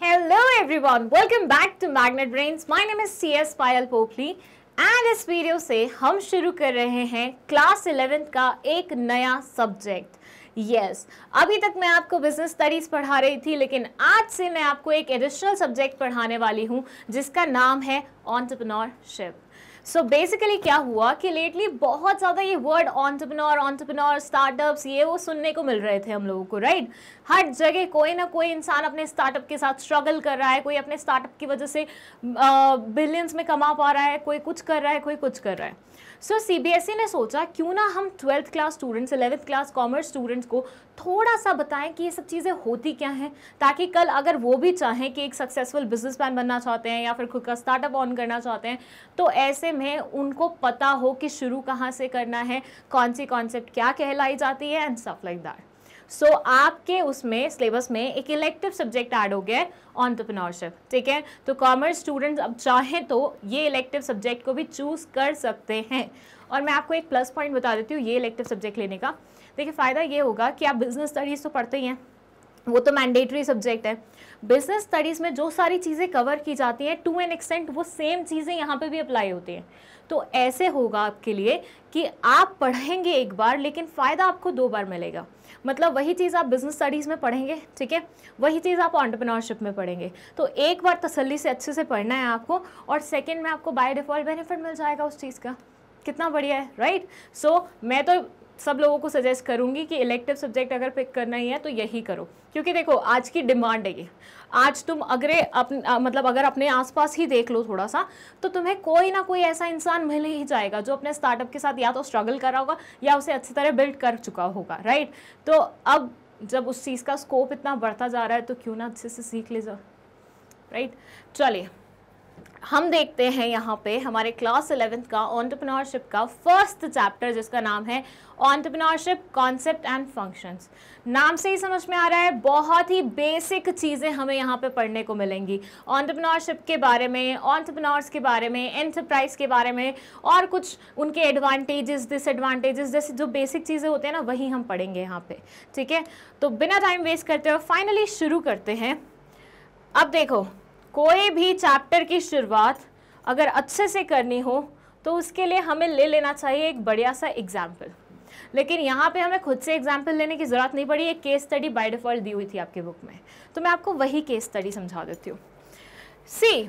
Hello everyone, welcome back to Magnet Brains. My name is CS Payal Popli and इस video से हम शुरू कर रहे हैं क्लास इलेवेंथ का एक नया सब्जेक्ट यस yes, अभी तक मैं आपको बिजनेस स्टडीज़ पढ़ा रही थी लेकिन आज से मैं आपको एक एडिशनल सब्जेक्ट पढ़ाने वाली हूँ जिसका नाम है ऑन्टरप्रनोरशिप सो so बेसिकली क्या हुआ कि लेटली बहुत ज़्यादा ये वर्ड ऑन्टरप्रनोर ऑन्टरप्रनोर स्टार्टअप्स ये वो सुनने को मिल रहे थे हम लोगों को राइट हर जगह कोई ना कोई इंसान अपने स्टार्टअप के साथ स्ट्रगल कर रहा है कोई अपने स्टार्टअप की वजह से बिलियंस में कमा पा रहा है कोई कुछ कर रहा है कोई कुछ कर रहा है सो सीबीएसई e ने सोचा क्यों ना हम twelfth class students eleventh class commerce students को थोड़ा सा बताएं कि ये सब चीज़ें होती क्या हैं ताकि कल अगर वो भी चाहें कि एक सक्सेसफुल बिजनेस मैन बनना चाहते हैं या फिर खुद का स्टार्टअप ऑन करना चाहते हैं तो ऐसे में उनको पता हो कि शुरू कहाँ से करना है कौन सी कॉन्सेप्ट क्या कहलाई जाती है एंड सफ लाइक दैट सो so, आपके उसमें सिलेबस में एक इलेक्टिव सब्जेक्ट ऐड हो गया है ऑन्टरप्रनोरशिप ठीक है तो कॉमर्स स्टूडेंट्स अब चाहें तो ये इलेक्टिव सब्जेक्ट को भी चूज़ कर सकते हैं और मैं आपको एक प्लस पॉइंट बता देती हूँ ये इलेक्टिव सब्जेक्ट लेने का देखिए फ़ायदा ये होगा कि आप बिजनेस स्टडीज़ तो पढ़ते ही हैं वो तो मैंडेटरी सब्जेक्ट है बिजनेस स्टडीज़ में जो सारी चीज़ें कवर की जाती हैं टू एन एक्सटेंट वो सेम चीज़ें यहाँ पे भी अप्लाई होती हैं तो ऐसे होगा आपके लिए कि आप पढ़ेंगे एक बार लेकिन फ़ायदा आपको दो बार मिलेगा मतलब वही चीज़ आप बिजनेस स्टडीज़ में पढ़ेंगे ठीक है वही चीज़ आप ऑन्टरप्रिनरशिप में पढ़ेंगे तो एक बार तसल्ली से अच्छे से पढ़ना है आपको और सेकेंड में आपको बाय डिफ़ॉल्ट बेनिफिट मिल जाएगा उस चीज़ का कितना बढ़िया है राइट सो so, मैं तो सब लोगों को सजेस्ट करूंगी कि इलेक्टिव सब्जेक्ट अगर पिक करना ही है तो यही करो क्योंकि देखो आज की डिमांड है ये आज तुम अगर अपने मतलब अगर अपने आसपास ही देख लो थोड़ा सा तो तुम्हें कोई ना कोई ऐसा इंसान मिल ही जाएगा जो अपने स्टार्टअप के साथ या तो स्ट्रगल कर रहा होगा या उसे अच्छी तरह बिल्ड कर चुका होगा राइट तो अब जब उस चीज़ का स्कोप इतना बढ़ता जा रहा है तो क्यों ना अच्छे से सीख ले जाओ राइट चलिए हम देखते हैं यहाँ पे हमारे क्लास इलेवेंथ का ऑन्टरप्रनोरशिप का फर्स्ट चैप्टर जिसका नाम है ऑन्टरप्रनोरशिप कॉन्सेप्ट एंड फंक्शंस नाम से ही समझ में आ रहा है बहुत ही बेसिक चीज़ें हमें यहाँ पे पढ़ने को मिलेंगी ऑन्टरप्रनोरशिप के बारे में ऑन्टरप्रनोर्स के बारे में एंटरप्राइज के बारे में और कुछ उनके एडवांटेजेस डिसएडवांटेजेस जैसे जो बेसिक चीज़ें होते हैं ना वही हम पढ़ेंगे यहाँ पर ठीक है तो बिना टाइम वेस्ट करते हुए फाइनली शुरू करते हैं अब देखो कोई भी चैप्टर की शुरुआत अगर अच्छे से करनी हो तो उसके लिए हमें ले लेना चाहिए एक बढ़िया सा एग्जाम्पल लेकिन यहाँ पे हमें खुद से एग्जाम्पल लेने की ज़रूरत नहीं पड़ी एक केस स्टडी बाय डिफ़ॉल्ट दी हुई थी आपके बुक में तो मैं आपको वही केस स्टडी समझा देती हूँ सी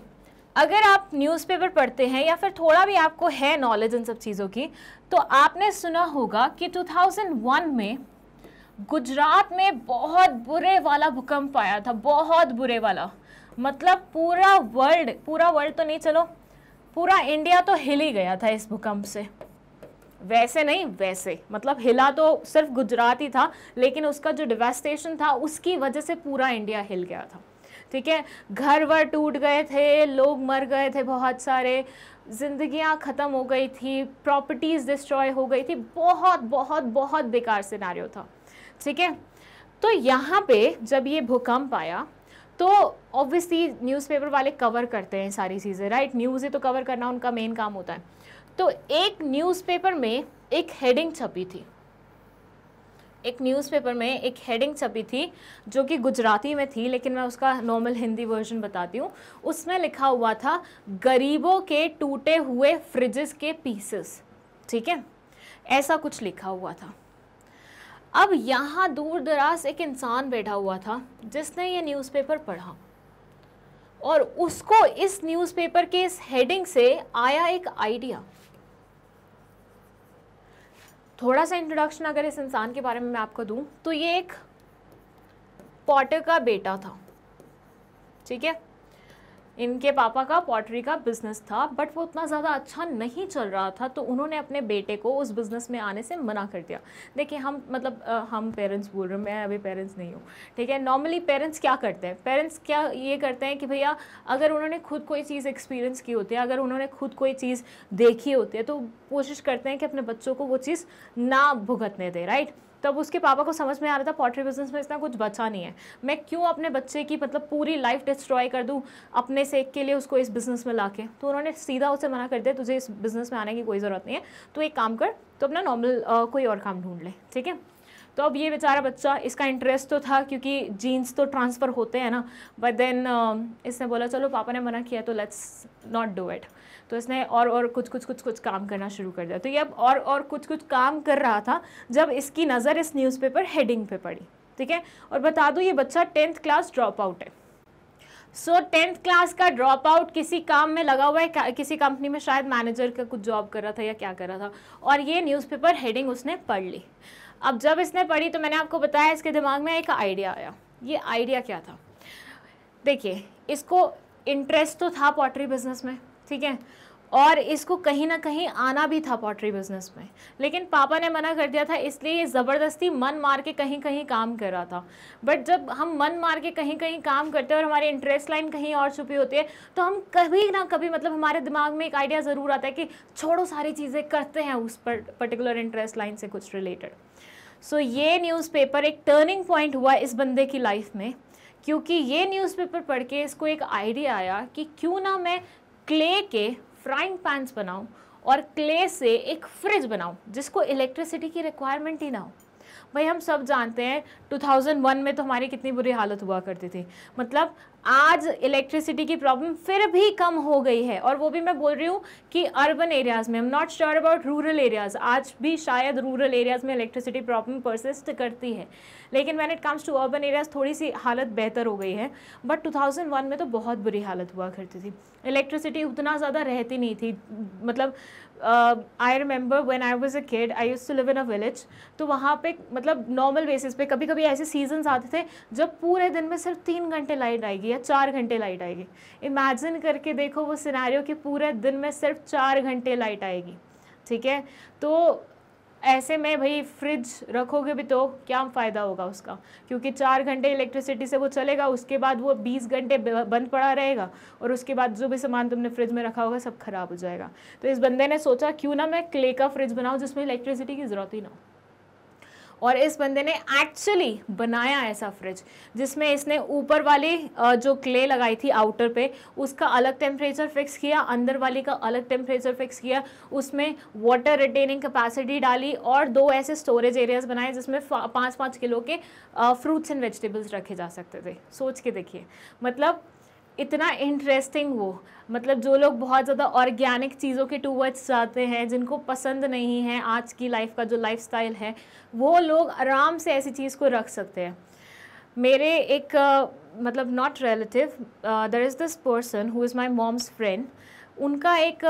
अगर आप न्यूज़पेपर पढ़ते हैं या फिर थोड़ा भी आपको है नॉलेज इन सब चीज़ों की तो आपने सुना होगा कि 2001 में गुजरात में बहुत बुरे वाला भूकंप आया था बहुत बुरे वाला मतलब पूरा वर्ल्ड पूरा वर्ल्ड तो नहीं चलो पूरा इंडिया तो हिल ही गया था इस भूकंप से वैसे नहीं वैसे मतलब हिला तो सिर्फ गुजरात ही था लेकिन उसका जो डिवेस्टेशन था उसकी वजह से पूरा इंडिया हिल गया था ठीक है घर वर टूट गए थे लोग मर गए थे बहुत सारे जिंदगियां ख़त्म हो गई थी प्रॉपर्टीज़ डिस्ट्रॉय हो गई थी बहुत बहुत बहुत बेकार सिनारियो था ठीक है तो यहाँ पे जब ये भूकंप आया तो ऑब्वियसली न्यूज़पेपर वाले कवर करते हैं सारी चीज़ें राइट न्यूज़ ही तो कवर करना उनका मेन काम होता है तो एक न्यूज़पेपर में एक हेडिंग छपी थी एक न्यूज़पेपर में एक हेडिंग छपी थी जो कि गुजराती में थी लेकिन मैं उसका नॉर्मल हिंदी वर्जन बताती हूँ उसमें लिखा हुआ था गरीबों के टूटे हुए फ्रिजेस के पीसेस ठीक है ऐसा कुछ लिखा हुआ था अब यहाँ दूर दराज एक इंसान बैठा हुआ था जिसने ये न्यूज़पेपर पढ़ा और उसको इस न्यूज़पेपर के इस हेडिंग से आया एक आइडिया थोड़ा सा इंट्रोडक्शन अगर इस इंसान के बारे में मैं आपको दूं तो ये एक पॉटर का बेटा था ठीक है इनके पापा का पॉटरी का बिजनेस था बट वो उतना ज़्यादा अच्छा नहीं चल रहा था तो उन्होंने अपने बेटे को उस बिज़नेस में आने से मना कर दिया देखिए हम मतलब आ, हम पेरेंट्स बोल रहे हैं मैं अभी पेरेंट्स नहीं हूँ ठीक है नॉर्मली पेरेंट्स क्या करते हैं पेरेंट्स क्या ये करते हैं कि भैया अगर उन्होंने खुद कोई चीज़ एक्सपीरियंस की होती है अगर उन्होंने खुद कोई चीज़ देखी होती है तो कोशिश करते हैं कि अपने बच्चों को वो चीज़ ना भुगतने दें राइट तब उसके पापा को समझ में आ रहा था पॉटरी बिजनेस में इतना कुछ बचा नहीं है मैं क्यों अपने बच्चे की मतलब पूरी लाइफ डिस्ट्रॉय कर दूँ अपने से के लिए उसको इस बिज़नेस में ला के तो उन्होंने सीधा उसे मना कर दिया तुझे इस बिज़नेस में आने की कोई ज़रूरत नहीं है तो एक काम कर तो अपना नॉर्मल कोई और काम ढूंढ ले ठीक है तो अब ये बेचारा बच्चा इसका इंटरेस्ट तो था क्योंकि जीन्स तो ट्रांसफ़र होते हैं ना बट देन इसने बोला चलो पापा ने मना किया तो लेट्स नॉट डू इट तो इसने और और कुछ कुछ कुछ कुछ काम करना शुरू कर दिया तो ये अब और और कुछ कुछ काम कर रहा था जब इसकी नज़र इस न्यूज़पेपर हेडिंग पे पड़ी ठीक है और बता दूँ ये बच्चा टेंथ क्लास ड्रॉप आउट है सो टेंथ क्लास का ड्रॉप आउट किसी काम में लगा हुआ है किसी कंपनी में शायद मैनेजर का कुछ जॉब कर रहा था या क्या कर रहा था और ये न्यूज़पेपर हेडिंग उसने पढ़ ली अब जब इसने पढ़ी तो मैंने आपको बताया इसके दिमाग में एक आइडिया आया ये आइडिया क्या था देखिए इसको इंटरेस्ट तो था पॉटरी बिजनेस में ठीक है और इसको कहीं ना कहीं आना भी था पॉटरी बिजनेस में लेकिन पापा ने मना कर दिया था इसलिए ये ज़बरदस्ती मन मार के कहीं कहीं काम कर रहा था बट जब हम मन मार के कहीं कहीं काम करते हैं और हमारी इंटरेस्ट लाइन कहीं और छुपी होती है तो हम कभी ना कभी मतलब हमारे दिमाग में एक आइडिया ज़रूर आता है कि छोड़ो सारी चीज़ें करते हैं उस पर पर्टिकुलर इंटरेस्ट लाइन से कुछ रिलेटेड सो so, ये न्यूज़पेपर एक टर्निंग पॉइंट हुआ इस बंदे की लाइफ में क्योंकि ये न्यूज़पेपर पढ़ के इसको एक आइडिया आया कि क्यों ना मैं क्ले के फ्राइंग पैंस बनाऊँ और क्ले से एक फ्रिज बनाऊँ जिसको इलेक्ट्रिसिटी की रिक्वायरमेंट ही ना हो भाई हम सब जानते हैं 2001 में तो हमारी कितनी बुरी हालत हुआ करती थी मतलब आज इलेक्ट्रिसिटी की प्रॉब्लम फिर भी कम हो गई है और वो भी मैं बोल रही हूँ कि अर्बन एरियाज़ में am not sure about rural areas आज भी शायद रूरल एरियाज़ में इलेक्ट्रिसिटी प्रॉब्लम परसिस्ट करती है लेकिन when it comes to urban areas थोड़ी सी हालत बेहतर हो गई है बट 2001 में तो बहुत बुरी हालत हुआ करती थी इलेक्ट्रिसिटी उतना ज़्यादा रहती नहीं थी मतलब I remember when I was a kid I used to live in a village तो वहाँ पे मतलब नॉर्मल बेसिस पे कभी कभी ऐसे सीजन्स आते थे जब पूरे दिन में सिर्फ तीन घंटे लाइट आएगी या चार घंटे लाइट आएगी इमेजिन करके देखो वो सिनारियो कि पूरे दिन में सिर्फ चार घंटे लाइट आएगी ठीक है तो ऐसे में भाई फ्रिज रखोगे भी तो क्या फ़ायदा होगा उसका क्योंकि चार घंटे इलेक्ट्रिसिटी से वो चलेगा उसके बाद वो बीस घंटे बंद पड़ा रहेगा और उसके बाद जो भी सामान तुमने फ्रिज में रखा होगा सब खराब हो जाएगा तो इस बंदे ने सोचा क्यों ना मैं क्ले का फ्रिज बनाऊँ जिसमें इलेक्ट्रिसिटी की ज़रूरत ही ना हो और इस बंदे ने एक्चुअली बनाया ऐसा फ्रिज जिसमें इसने ऊपर वाली जो क्ले लगाई थी आउटर पे उसका अलग टेम्परेचर फिक्स किया अंदर वाली का अलग टेम्परेचर फिक्स किया उसमें वाटर रिटेनिंग कैपेसिटी डाली और दो ऐसे स्टोरेज एरियाज बनाए जिसमें पाँच पाँच किलो के फ्रूट्स एंड वेजिटेबल्स रखे जा सकते थे सोच के देखिए मतलब इतना इंटरेस्टिंग वो मतलब जो लोग बहुत ज़्यादा ऑर्गेनिक चीज़ों के टूवर्ड्स जाते हैं जिनको पसंद नहीं है आज की लाइफ का जो लाइफ है वो लोग आराम से ऐसी चीज़ को रख सकते हैं मेरे एक मतलब uh, मतलब not relative there is this person who is my mom's friend उनका एक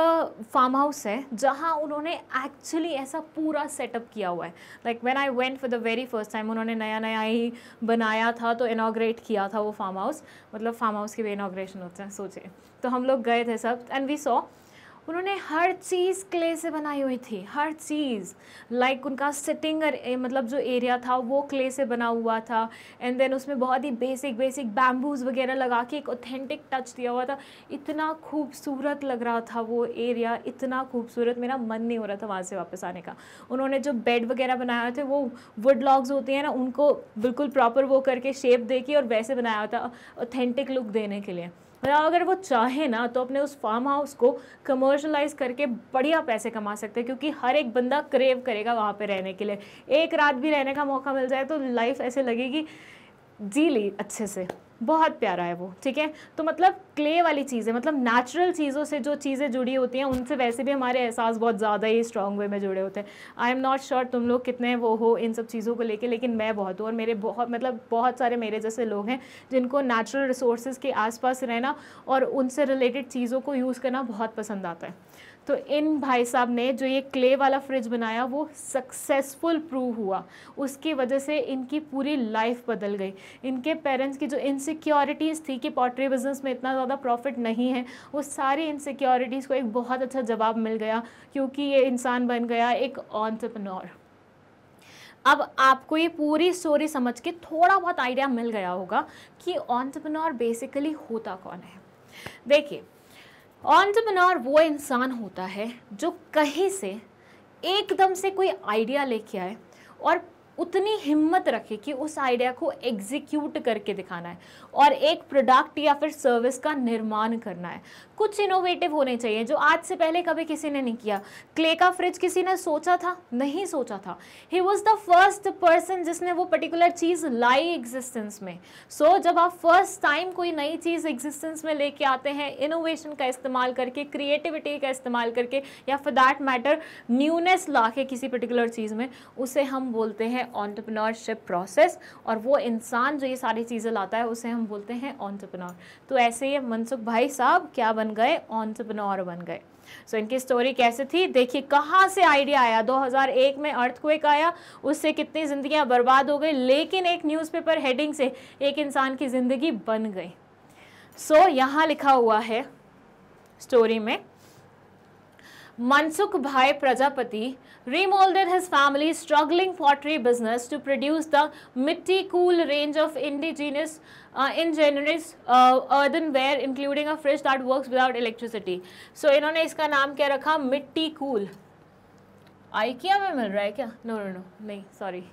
फार्म हाउस है जहाँ उन्होंने एक्चुअली ऐसा पूरा सेटअप किया हुआ है like when I went for the very first time उन्होंने नया नया ही बनाया था तो इनाग्रेट किया था वो फार्म हाउस मतलब फार्म हाउस के भी इनाग्रेशन होते हैं सोचे तो हम लोग गए थे सब एंड वी सॉ उन्होंने हर चीज़ क्ले से बनाई हुई थी हर चीज़ लाइक like उनका सिटिंग मतलब जो एरिया था वो क्ले से बना हुआ था एंड देन उसमें बहुत ही बेसिक बेसिक बैम्बूज़ वगैरह लगा के एक ऑथेंटिक टच दिया हुआ था इतना खूबसूरत लग रहा था वो एरिया इतना खूबसूरत मेरा मन नहीं हो रहा था वहाँ से वापस आने का उन्होंने जो बेड वगैरह बनाए हुए थे वो वुड लॉग्स होते हैं ना उनको बिल्कुल प्रॉपर वो करके शेप दे के और वैसे बनाया हुआ था ऑथेंटिक लुक देने के लिए और अगर वो चाहे ना तो अपने उस फार्म हाउस को कमर्शलाइज करके बढ़िया पैसे कमा सकते हैं क्योंकि हर एक बंदा क्रेव करेगा वहाँ पे रहने के लिए एक रात भी रहने का मौका मिल जाए तो लाइफ ऐसे लगेगी जी ली अच्छे से बहुत प्यारा है वो ठीक है तो मतलब क्ले वाली चीज़ें मतलब नेचुरल चीज़ों से जो चीज़ें जुड़ी होती हैं उनसे वैसे भी हमारे एहसास बहुत ज़्यादा ही स्ट्रॉन्ग वे में जुड़े होते हैं आई एम नॉट श्योर तुम लोग कितने वो हो इन सब चीज़ों को लेके लेकिन मैं बहुत हूँ और मेरे बहुत मतलब बहुत सारे मेरे जैसे लोग हैं जिनको नेचुरल रिसोर्सेज के आसपास रहना और उनसे रिलेटेड चीज़ों को यूज़ करना बहुत पसंद आता है तो इन भाई साहब ने जो ये क्ले वाला फ्रिज बनाया वो सक्सेसफुल प्रूव हुआ उसकी वजह से इनकी पूरी लाइफ बदल गई इनके पेरेंट्स की जो इनसिक्योरिटीज़ थी कि पॉटरी बिजनेस में इतना ज़्यादा प्रॉफिट नहीं है वो सारी इनसिक्योरिटीज़ को एक बहुत अच्छा जवाब मिल गया क्योंकि ये इंसान बन गया एक ऑन्टरप्रनोर अब आपको ये पूरी स्टोरी समझ के थोड़ा बहुत आइडिया मिल गया होगा कि ऑन्टरप्रनोर बेसिकली होता कौन है देखिए ऑन्टरप्रनोर वो इंसान होता है जो कहीं से एकदम से कोई आइडिया लेके आए और उतनी हिम्मत रखे कि उस आइडिया को एग्जीक्यूट करके दिखाना है और एक प्रोडक्ट या फिर सर्विस का निर्माण करना है कुछ इनोवेटिव होने चाहिए जो आज से पहले कभी किसी ने नहीं किया क्ले का फ्रिज किसी ने सोचा था नहीं सोचा था he was the first person जिसने वो पर्टिकुलर चीज़ लाई एग्जिस्टेंस में सो so, जब आप फर्स्ट टाइम कोई नई चीज़ एग्जिस्टेंस में लेके आते हैं इनोवेशन का इस्तेमाल करके क्रिएटिविटी का इस्तेमाल करके या फॉर दैट मैटर न्यूनेस ला के किसी पर्टिकुलर चीज़ में उसे हम बोलते हैं ऑन्टरप्रनोरशिप प्रोसेस और वो इंसान जो ये सारी चीज़ें लाता है उसे हम बोलते हैं ऑन्टरप्रनोर तो ऐसे ये मनसुख भाई साहब क्या बन गए ऑन्टरप्रनोर बन गए सो so, इनकी स्टोरी कैसे थी देखिए कहाँ से आइडिया आया 2001 में अर्थक्वेक आया उससे कितनी जिंदगियां बर्बाद हो गई लेकिन एक न्यूज़पेपर हेडिंग से एक इंसान की ज़िंदगी बन गई सो so, यहाँ लिखा हुआ है स्टोरी में Mansukh Bhai Prajapati remolded his family's struggling pottery business to produce the Mitti Cool range of indigenous uh, ingenuous uh, earthenware including a fridge that works without electricity. So इन्होंने इसका नाम क्या रखा मिट्टी कूल cool. आइकिया में मिल रहा है क्या नो नो नो नहीं sorry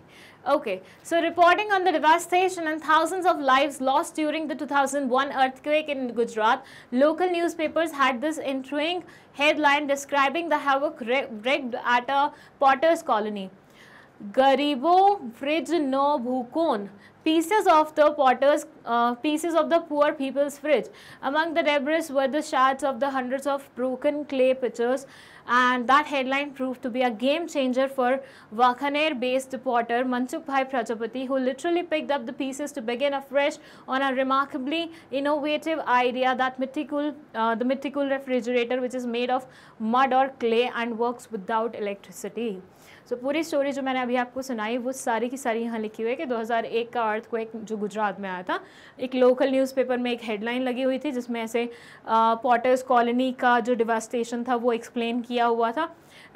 Okay, so reporting on the devastation and thousands of lives lost during the 2001 earthquake in Gujarat, local newspapers had this intriguing headline describing the havoc wreaked at a potter's colony. Garibo fridge no bhukon. Pieces of the potter's, uh, pieces of the poor people's fridge. Among the debris were the shards of the hundreds of broken clay pitchers and that headline proved to be a game changer for Wakhaner based potter Mansukbhai Prajapati who literally picked up the pieces to begin afresh on a remarkably innovative idea that mythical, uh, the mythical refrigerator which is made of mud or clay and works without electricity. So so, पूरी story जो मैंने अभी आपको सुनाई वो सारी की सारी यहाँ लिखी हुई है कि 2001 का अर्थ को एक जो गुजरात में आया था एक लोकल न्यूज़पेपर में एक हेडलाइन लगी हुई थी जिसमें ऐसे पॉटर्स कॉलोनी का जो डिवास्टेशन था वो एक्सप्लेन किया हुआ था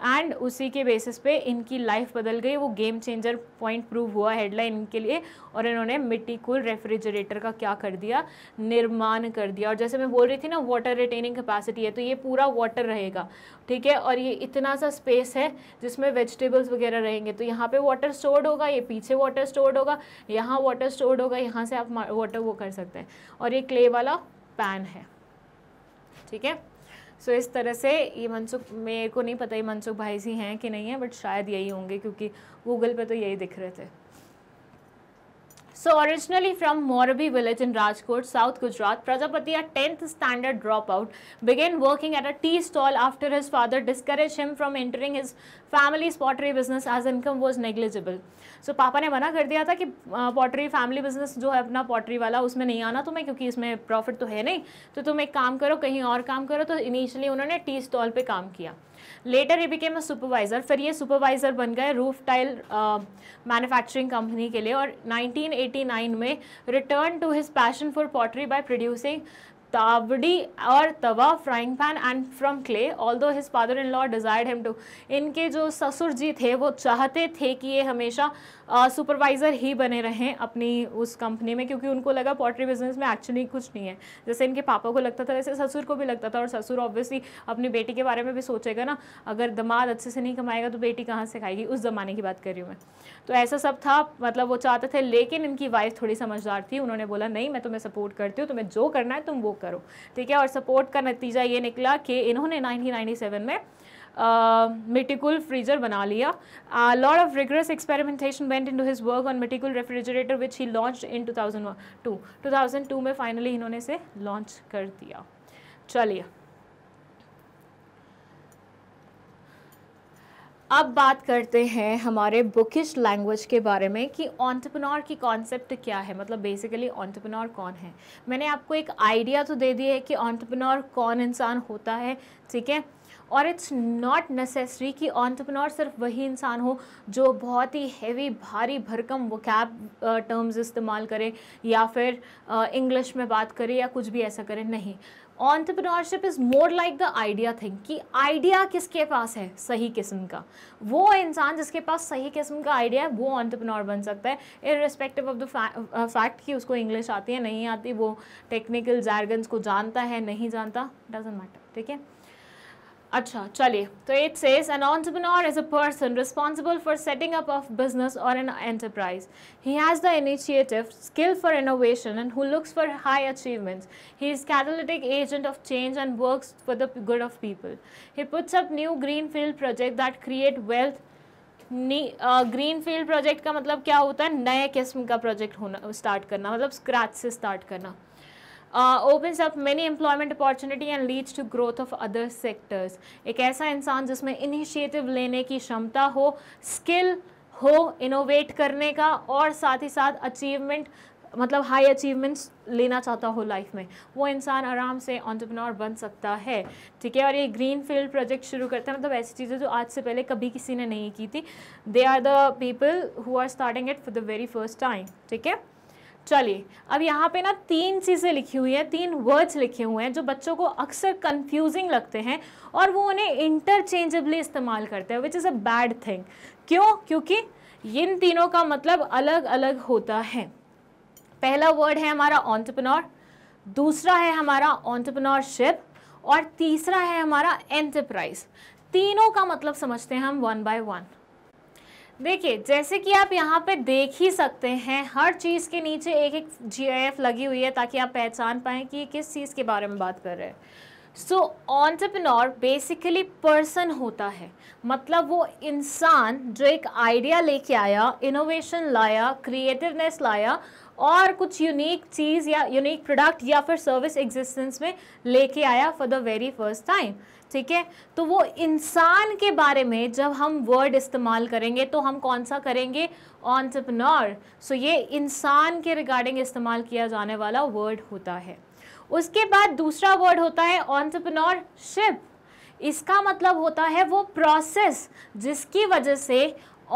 एंड उसी के बेसिस पे इनकी लाइफ बदल गई वो गेम चेंजर पॉइंट प्रूव हुआ हेडलाइन इनके लिए और इन्होंने मिट्टी कूल रेफ्रिजरेटर का क्या कर दिया निर्माण कर दिया और जैसे मैं बोल रही थी ना वाटर रिटेनिंग कैपेसिटी है तो ये पूरा वाटर रहेगा ठीक है और ये इतना सा स्पेस है जिसमें वेजिटेबल्स वगैरह रहेंगे तो यहाँ पर वाटर स्टोर्ड होगा ये पीछे वाटर स्टोर्ड होगा यहाँ वाटर स्टोर्ड होगा यहाँ से आप वाटर वो कर सकते हैं और ये क्ले वाला पैन है ठीक है सो so, इस तरह से ये मनसुख मेरे को नहीं पता ये मनसुख भाई जी हैं कि नहीं है बट शायद यही होंगे क्योंकि गूगल पे तो यही दिख रहे थे so originally from Morbi village in Rajkot south Gujarat Prajapati प्रजापतिया tenth standard drop out began working at a tea stall after his father discourage him from entering his family pottery business as income was negligible so पापा ने मना कर दिया था कि pottery family business जो है अपना पॉटरी वाला उसमें नहीं आना तुम्हें क्योंकि इसमें प्रॉफिट तो है नहीं तो तुम एक काम करो कहीं और काम करो तो इनिशियली उन्होंने टी स्टॉल पर काम किया later he became a supervisor फिर ये सुपरवाइज़र बन गए रूफ टाइल मैन्युफैक्चरिंग कंपनी के लिए और 1989 में return to his passion for pottery by producing और tawa frying pan and from clay although his father in law desired him to इनके जो ससुर जी थे वो चाहते थे कि ये हमेशा सुपरवाइज़र ही बने रहें अपनी उस कंपनी में क्योंकि उनको लगा पॉटरी बिजनेस में एक्चुअली कुछ नहीं है जैसे इनके पापा को लगता था वैसे ससुर को भी लगता था और ससुर ऑब्वियसली अपनी बेटी के बारे में भी सोचेगा ना अगर दमाद अच्छे से नहीं कमाएगा तो बेटी कहाँ से खाएगी उस ज़माने की बात कर रही हूँ मैं तो ऐसा सब था मतलब वो चाहते थे लेकिन इनकी वाइफ थोड़ी समझदार थी उन्होंने बोला नहीं मैं तुम्हें सपोर्ट करती हूँ तुम्हें जो करना है तुम वो करो ठीक है और सपोर्ट का नतीजा ये निकला कि इन्होंने 1997 में मेटिकुल uh, फ्रीजर बना लिया lot of rigorous experimentation went to his work on Mitticool refrigerator which he launch in two thousand two में फाइनली इन्होंने इसे लॉन्च कर दिया चलिए अब बात करते हैं हमारे बुकिश लैंग्वेज के बारे में कि ऑन्टरप्रनोर की कॉन्सेप्ट क्या है मतलब बेसिकली ऑन्टरप्रनोर कौन है मैंने आपको एक आइडिया तो दे दिया है कि ऑन्टरप्रनोर कौन इंसान होता है ठीक है और इट्स नॉट नेसेसरी कि ऑन्टरप्रनोर सिर्फ वही इंसान हो जो बहुत ही हैवी भारी भरकम वो कैब टर्म्स इस्तेमाल करे या फिर इंग्लिश में बात करे या कुछ भी ऐसा करे नहीं entrepreneurship is more like the idea thing कि आइडिया किसके पास है सही किस्म का वो इंसान जिसके पास सही किस्म का आइडिया है वो ऑन्टरप्रनोर बन सकता है irrespective of the fact कि उसको इंग्लिश आती है नहीं आती वो टेक्निकल जैरगन्स को जानता है नहीं जानता डजेंट मैटर ठीक है अच्छा चलिए तो it says an entrepreneur is a person responsible for setting up of business और an enterprise he has the initiative skill for innovation and who looks for high achievements he is catalytic agent of change and works for the good of people he puts up new green field project that create wealth green field project का मतलब क्या होता है नए किस्म का project होना start करना मतलब स्क्रैच से स्टार्ट करना open up many employment opportunity and leads to growth of other sectors एक ऐसा इंसान जिसमें इनिशिएटिव लेने की क्षमता हो स्किल हो इनोवेट करने का और साथ ही साथ अचीवमेंट मतलब हाई अचीवमेंट्स लेना चाहता हो लाइफ में वो इंसान आराम से ऑन्टरप्रनोर बन सकता है ठीक है और ये ग्रीन फील्ड प्रोजेक्ट शुरू करता है मतलब ऐसी चीज़ें जो आज से पहले कभी किसी ने नहीं की थी they are the people who are starting it for the very first time ठीक है चलिए अब यहाँ पे ना तीन चीज़ें लिखी हुई है तीन वर्ड्स लिखे हुए हैं जो बच्चों को अक्सर कंफ्यूजिंग लगते हैं और वो उन्हें इंटरचेंजेबली इस्तेमाल करते हैं which is a bad thing क्यों क्योंकि इन तीनों का मतलब अलग अलग होता है पहला वर्ड है हमारा ऑन्टरप्रनोर दूसरा है हमारा ऑन्टरप्रनोरशिप और तीसरा है हमारा एंटरप्राइज तीनों का मतलब समझते हैं हम वन बाय वन देखिए जैसे कि आप यहाँ पे देख ही सकते हैं हर चीज़ के नीचे एक एक जी लगी हुई है ताकि आप पहचान पाए कि किस चीज़ के बारे में बात कर रहे हैं सो ऑन्टरप्रनोर बेसिकली पर्सन होता है मतलब वो इंसान जो एक आइडिया लेके आया इनोवेशन लाया क्रिएटिवनेस लाया और कुछ यूनिक चीज़ या यूनिक प्रोडक्ट या फिर सर्विस एग्जिस्टेंस में लेके आया for the very first time ठीक है तो वो इंसान के बारे में जब हम वर्ड इस्तेमाल करेंगे तो हम कौन सा करेंगे ऑन्टरप्रनोर सो ये इंसान के रिगार्डिंग इस्तेमाल किया जाने वाला वर्ड होता है उसके बाद दूसरा वर्ड होता है शिप इसका मतलब होता है वो प्रोसेस जिसकी वजह से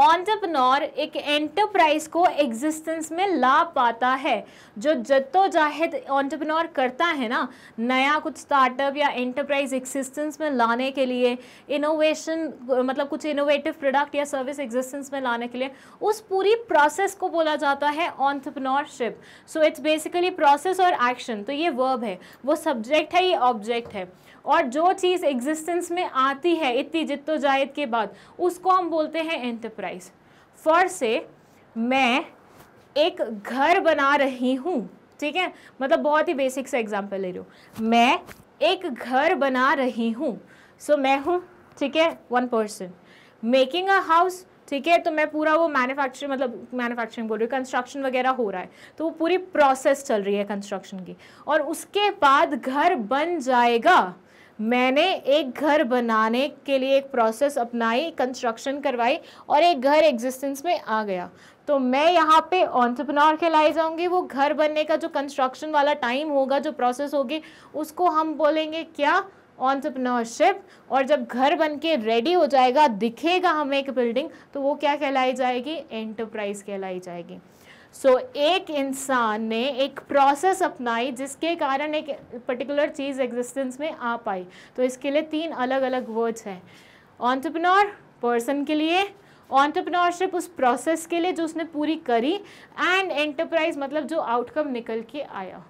ऑन्टरप्रनोर एक एंटरप्राइज को एग्जिस्टेंस में ला पाता है जो जद्दोजहद ऑन्टरप्रनोर करता है ना नया कुछ स्टार्टअप या एंटरप्राइज एग्जिस्टेंस में लाने के लिए इनोवेशन मतलब कुछ इनोवेटिव प्रोडक्ट या सर्विस एग्जिस्टेंस में लाने के लिए उस पूरी प्रोसेस को बोला जाता है entrepreneurship so it's basically process और एक्शन तो ये वर्ब है वो सब्जेक्ट है ये ऑब्जेक्ट है और जो चीज़ एग्जिस्टेंस में आती है इतनी जिद्दोजाहद के बाद उसको हम बोलते हैं एंटरप्राइज फॉर से मैं एक घर बना रही हूँ ठीक है मतलब बहुत ही बेसिक सा एग्जाम्पल ले रही हूँ मैं एक घर बना रही हूँ सो so, मैं हूँ ठीक है one person making a house ठीक है तो मैं पूरा वो मैन्युफैक्चरिंग मतलब मैन्युफैक्चरिंग बोल रही हूँ कंस्ट्रक्शन वगैरह हो रहा है तो वो पूरी प्रोसेस चल रही है कंस्ट्रक्शन की और उसके बाद घर बन जाएगा मैंने एक घर बनाने के लिए एक प्रोसेस अपनाई कंस्ट्रक्शन करवाई और एक घर एग्जिस्टेंस में आ गया तो मैं यहाँ पे ऑन्टरप्रनोर कहलाई जाऊँगी वो घर बनने का जो कंस्ट्रक्शन वाला टाइम होगा जो प्रोसेस होगी उसको हम बोलेंगे क्या ऑन्टरप्रनोरशिप और जब घर बन के रेडी हो जाएगा दिखेगा हमें एक बिल्डिंग तो वो क्या कहलाई जाएगी एंटरप्राइज कहलाई जाएगी सो so, एक इंसान ने एक प्रोसेस अपनाई जिसके कारण एक पर्टिकुलर चीज़ एग्जिस्टेंस में आ पाई तो इसके लिए तीन अलग अलग वर्ड्स हैं ऑन्टरप्रनोर पर्सन के लिए ऑन्टरप्रनोरशिप उस प्रोसेस के लिए जो उसने पूरी करी एंड एंटरप्राइज मतलब जो आउटकम निकल के आया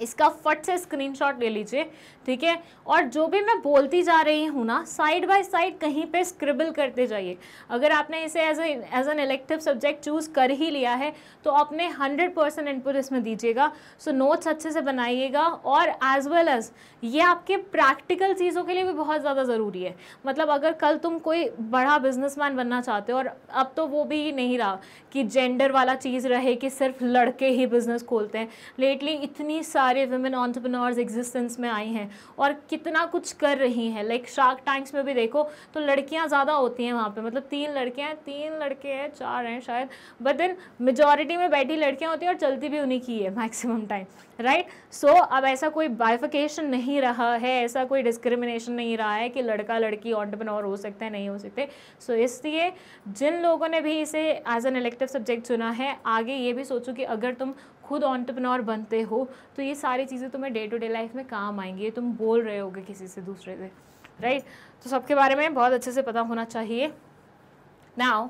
इसका फट से स्क्रीनशॉट ले लीजिए ठीक है और जो भी मैं बोलती जा रही हूँ ना साइड बाय साइड कहीं पे स्क्रिबल करते जाइए अगर आपने इसे as as an elective subject choose कर ही लिया है तो अपने हंड्रेड परसेंट इनपुट इसमें दीजिएगा सो so, नोट्स अच्छे से बनाइएगा और एज वेल एज ये आपके प्रैक्टिकल चीज़ों के लिए भी बहुत ज़्यादा ज़रूरी है मतलब अगर कल तुम कोई बड़ा बिजनेस बनना चाहते हो और अब तो वो भी नहीं रहा कि जेंडर वाला चीज़ रहे कि सिर्फ लड़के ही बिज़नेस खोलते हैं लेटली इतनी सारे वुमेन ऑन्टरप्रनोर्स एग्जिस्टेंस में आई हैं और कितना कुछ कर रही हैं लाइक शार्क टैंक्स में भी देखो तो लड़कियां ज़्यादा होती हैं वहाँ पे मतलब तीन लड़कियां हैं तीन लड़के हैं चार हैं शायद बट देन मेजोरिटी में बैठी लड़कियां होती हैं और चलती भी उन्हीं की है मैक्सिमम टाइम राइट सो अब ऐसा कोई बाइफिकेशन नहीं रहा है ऐसा कोई डिस्क्रिमिनेशन नहीं रहा है कि लड़का लड़की ऑन्टरप्रनोर हो सकते हैं नहीं हो सकते सो इसलिए जिन लोगों ने भी इसे एज एन इलेक्टिव सब्जेक्ट चुना है आगे ये भी सोचो कि अगर तुम खुद ऑन्टरप्रनोर बनते हो तो ये सारी चीज़ें तुम्हें डे टू डे लाइफ में काम आएंगी तुम बोल रहे होगे किसी से दूसरे से राइट right? तो सबके बारे में बहुत अच्छे से पता होना चाहिए नाउ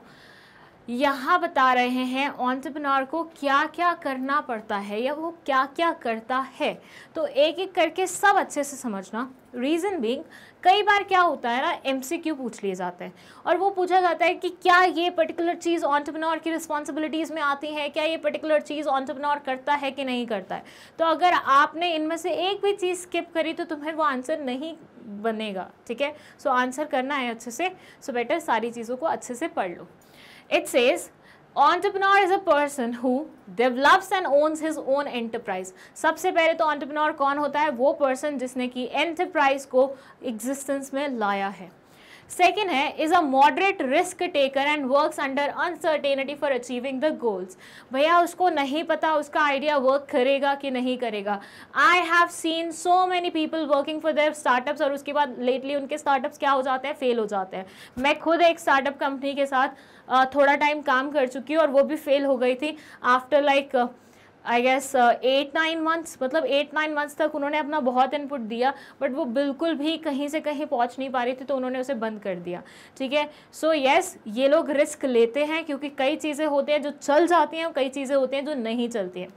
यहाँ बता रहे हैं ऑन्टरप्रनोर को क्या क्या करना पड़ता है या वो क्या क्या करता है तो एक एक करके सब अच्छे से समझना रीज़न बिंग कई बार क्या होता है ना क्यू पूछ लिए जाते हैं और वो पूछा जाता है कि क्या ये पर्टिकुलर चीज़ ऑन्टरप्रनोर की रिस्पॉन्सिबिलिटीज़ में आती है क्या ये पर्टिकुलर चीज़ ऑन्टरप्रनोर करता है कि नहीं करता है तो अगर आपने इनमें से एक भी चीज़ स्किप करी तो तुम्हें वो आंसर नहीं बनेगा ठीक है सो आंसर करना है अच्छे से सो so बेटर सारी चीज़ों को अच्छे से पढ़ लो it says entrepreneur is a person who develops and owns his own enterprise सबसे पहले तो ऑन्टरप्रनोर कौन होता है वो पर्सन जिसने कि एंटरप्राइज को एग्जिस्टेंस में लाया है सेकेंड है is a moderate risk taker and work under uncertainty for achieving the goals भैया उसको नहीं पता उसका आइडिया वर्क करेगा कि नहीं करेगा I have seen so many people working for their startups और उसके बाद लेटली उनके स्टार्टअप्स क्या हो जाते हैं फेल हो जाते हैं मैं खुद एक स्टार्टअप कंपनी के साथ थोड़ा टाइम काम कर चुकी हूँ और वो भी फेल हो गई थी after like like, I guess eight nine months मतलब एट नाइन मंथ्स तक उन्होंने अपना बहुत इनपुट दिया बट वो बिल्कुल भी कहीं से कहीं पहुंच नहीं पा रही थी तो उन्होंने उसे बंद कर दिया ठीक है सो येस ये लोग रिस्क लेते हैं क्योंकि कई चीज़ें होती हैं जो चल जाती हैं और कई चीज़ें होती हैं जो नहीं चलती हैं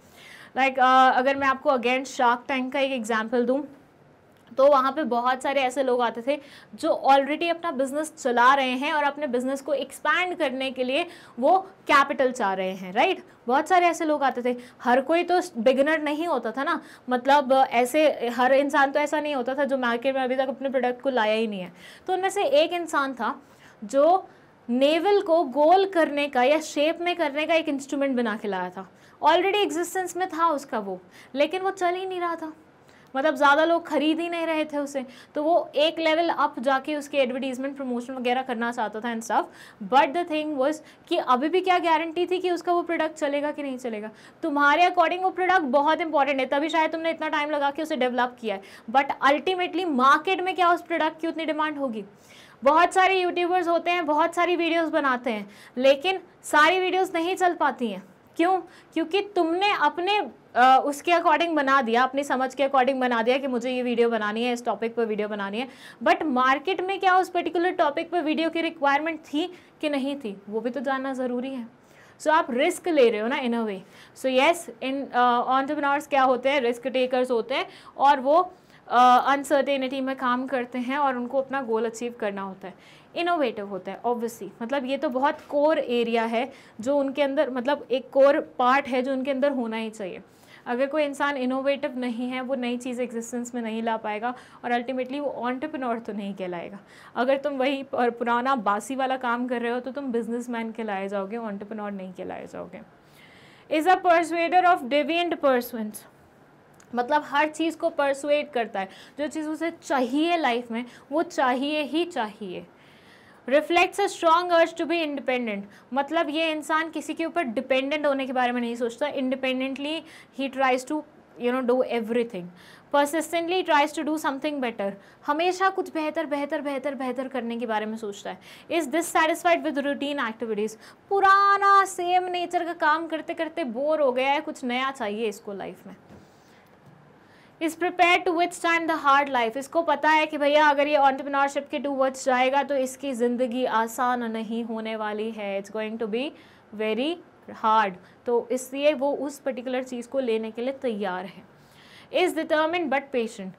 लाइक like, uh, अगर मैं आपको अगेन शार्क टैंक का एक एग्जाम्पल दूँ तो वहाँ पे बहुत सारे ऐसे लोग आते थे जो ऑलरेडी अपना बिजनेस चला रहे हैं और अपने बिजनेस को एक्सपैंड करने के लिए वो कैपिटल चाह रहे हैं राइट बहुत सारे ऐसे लोग आते थे हर कोई तो बिगनर नहीं होता था ना मतलब ऐसे हर इंसान तो ऐसा नहीं होता था जो मार्केट में अभी तक अपने प्रोडक्ट को लाया ही नहीं है तो उनमें से एक इंसान था जो नेवल को गोल करने का या शेप में करने का एक इंस्ट्रूमेंट बना के लाया था ऑलरेडी एग्जिस्टेंस में था उसका वो लेकिन वो चल ही नहीं रहा था मतलब ज़्यादा लोग खरीद ही नहीं रहे थे उसे तो वो एक लेवल अप जाके उसके एडवर्टीजमेंट प्रमोशन वगैरह करना चाहता था एंड सफ बट द थिंग वॉज कि अभी भी क्या गारंटी थी कि उसका वो प्रोडक्ट चलेगा कि नहीं चलेगा तुम्हारे अकॉर्डिंग वो प्रोडक्ट बहुत इंपॉर्टेंट है तभी शायद तुमने इतना टाइम लगा के उसे डेवलप किया है बट अल्टीमेटली मार्केट में क्या उस प्रोडक्ट की उतनी डिमांड होगी बहुत सारे यूट्यूबर्स होते हैं बहुत सारी वीडियोस बनाते हैं लेकिन सारी वीडियोस नहीं चल पाती हैं क्यों क्योंकि तुमने अपने उसके अकॉर्डिंग बना दिया अपनी समझ के अकॉर्डिंग बना दिया कि मुझे ये वीडियो बनानी है इस टॉपिक पर वीडियो बनानी है बट मार्केट में क्या उस पर्टिकुलर टॉपिक पर वीडियो की रिक्वायरमेंट थी कि नहीं थी वो भी तो जानना ज़रूरी है सो so, आप रिस्क ले रहे हो ना इन अ वे सो येस इन ऑन्टरप्रनर्स क्या होते हैं रिस्क टेकर्स होते हैं और वो अनसर्टेनिटी uh, में काम करते हैं और उनको अपना गोल अचीव करना होता है इनोवेटिव होता है ऑब्वियसली मतलब ये तो बहुत कोर एरिया है जो उनके अंदर मतलब एक कोर पार्ट है जो उनके अंदर होना ही चाहिए अगर कोई इंसान इनोवेटिव नहीं है वो नई चीज़ एग्जिस्टेंस में नहीं ला पाएगा और अल्टीमेटली वो ऑन्टरप्रनोर तो नहीं कहलाएगा अगर तुम वही पुराना बासी वाला काम कर रहे हो तो तुम बिजनेस मैन कहलाए जाओगे ऑन्टरप्रनोर नहीं कहलाए जाओगे is a persuader of deviant person मतलब हर चीज़ को परसुएट करता है जो चीज़ उसे चाहिए लाइफ में वो चाहिए ही चाहिए reflects a strong urge to be independent मतलब ये इंसान किसी के ऊपर डिपेंडेंट होने के बारे में नहीं सोचता independently he tries to you know do everything persistently tries to do something better हमेशा कुछ बेहतर बेहतर बेहतर बेहतर करने के बारे में सोचता है is dissatisfied with routine activities पुराना सेम नेचर का काम करते करते बोर हो गया है कुछ नया चाहिए इसको लाइफ में is prepare to withstand the hard life इसको पता है कि भैया अगर ये ऑन्टरप्रिनरशिप के टू वर्ड्स जाएगा तो इसकी ज़िंदगी आसान नहीं होने वाली है it's going to be very hard तो इसलिए वो उस पर्टिकुलर चीज़ को लेने के लिए तैयार है इज़ डिटर्मिन बट पेशेंट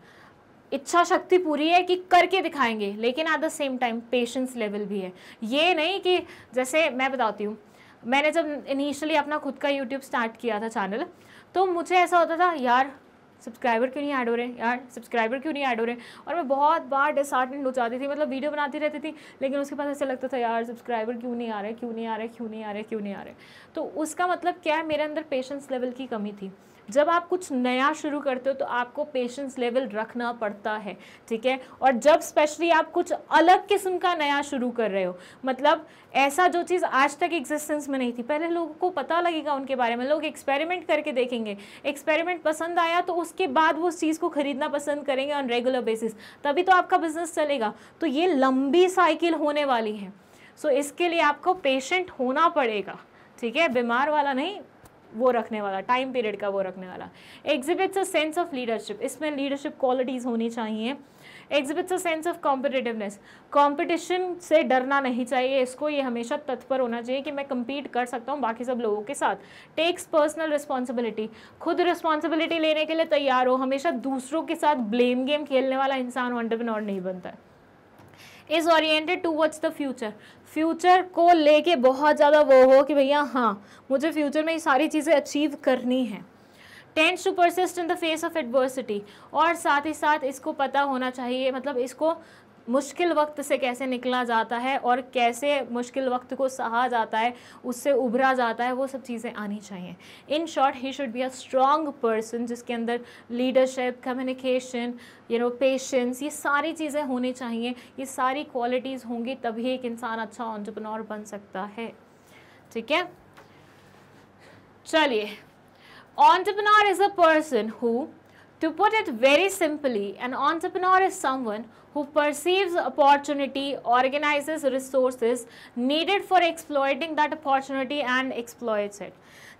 इच्छा शक्ति पूरी है कि करके दिखाएंगे लेकिन at the same time patience level भी है ये नहीं कि जैसे मैं बताती हूँ मैंने जब इनिशियली अपना खुद का यूट्यूब स्टार्ट किया था चैनल तो मुझे ऐसा होता था यार सब्सक्राइबर क्यों नहीं ऐड हो रहे यार सब्सक्राइबर क्यों नहीं ऐड हो रहे और मैं बहुत बार डिसहार्टमेंट हो जाती थी मतलब वीडियो बनाती रहती थी लेकिन उसके पास ऐसा लगता था यार सब्सक्राइबर क्यों नहीं आ रहे क्यों नहीं आ रहे क्यों नहीं आ रहे क्यों नहीं आ रहे तो उसका मतलब क्या है मेरे अंदर पेशेंस लेवल की कमी थी जब आप कुछ नया शुरू करते हो तो आपको पेशेंस लेवल रखना पड़ता है ठीक है और जब स्पेशली आप कुछ अलग किस्म का नया शुरू कर रहे हो मतलब ऐसा जो चीज़ आज तक एग्जिस्टेंस में नहीं थी पहले लोगों को पता लगेगा उनके बारे में लोग एक्सपेरिमेंट करके देखेंगे एक्सपेरिमेंट पसंद आया तो उसके बाद वो उस चीज़ को खरीदना पसंद करेंगे ऑन रेगुलर बेसिस तभी तो आपका बिजनेस चलेगा तो ये लंबी साइकिल होने वाली है सो so, इसके लिए आपको पेशेंट होना पड़ेगा ठीक है बीमार वाला नहीं वो रखने वाला टाइम पीरियड का वो रखने वाला exhibits a sense of leadership इसमें लीडरशिप क्वालिटीज़ होनी चाहिए exhibits a sense of competitiveness competition से डरना नहीं चाहिए इसको ये हमेशा तत्पर होना चाहिए कि मैं कम्पीट कर सकता हूँ बाकी सब लोगों के साथ टेक्स पर्सनल रिस्पॉन्सिबिलिटी खुद रिस्पॉन्सिबिलिटी लेने के लिए तैयार हो हमेशा दूसरों के साथ ब्लेम गेम खेलने वाला इंसान ऑन्टरप्रनोर नहीं बनता है is oriented towards the future future को लेके बहुत ज़्यादा वो हो कि भैया हाँ मुझे फ्यूचर में ये सारी चीज़ें अचीव करनी है tend to persist in the face of adversity और साथ ही साथ इसको पता होना चाहिए मतलब इसको मुश्किल वक्त से कैसे निकला जाता है और कैसे मुश्किल वक्त को सहा जाता है उससे उभरा जाता है वो सब चीज़ें आनी चाहिए in short he should be a strong person जिसके अंदर leadership communication you know patience ये सारी चीज़ें होनी चाहिए ये सारी क्वालिटीज़ होंगी तभी एक इंसान अच्छा ऑन्टरप्रनोर बन सकता है ठीक है चलिए entrepreneur is a person who To put it very simply, an entrepreneur is someone who perceives opportunity, organizes resources needed for exploiting that opportunity and exploits it.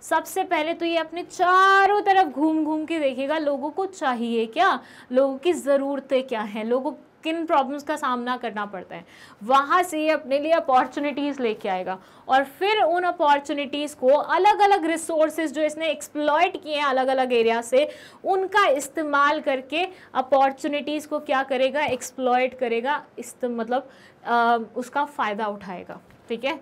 सबसे पहले तो ये अपने चारों तरफ घूम घूम के देखेगा लोगों को चाहिए क्या लोगों की ज़रूरतें क्या हैं लोगों किन प्रॉब्लम्स का सामना करना पड़ता है वहाँ से ये अपने लिए अपॉर्चुनिटीज़ लेके आएगा और फिर उन अपॉर्चुनिटीज़ को अलग अलग रिसोर्सेज जो इसने एक्सप्लॉयट किए हैं अलग अलग एरिया से उनका इस्तेमाल करके अपॉर्चुनिटीज़ को क्या करेगा एक्सप्लॉयट करेगा इस मतलब आ, उसका फ़ायदा उठाएगा ठीक है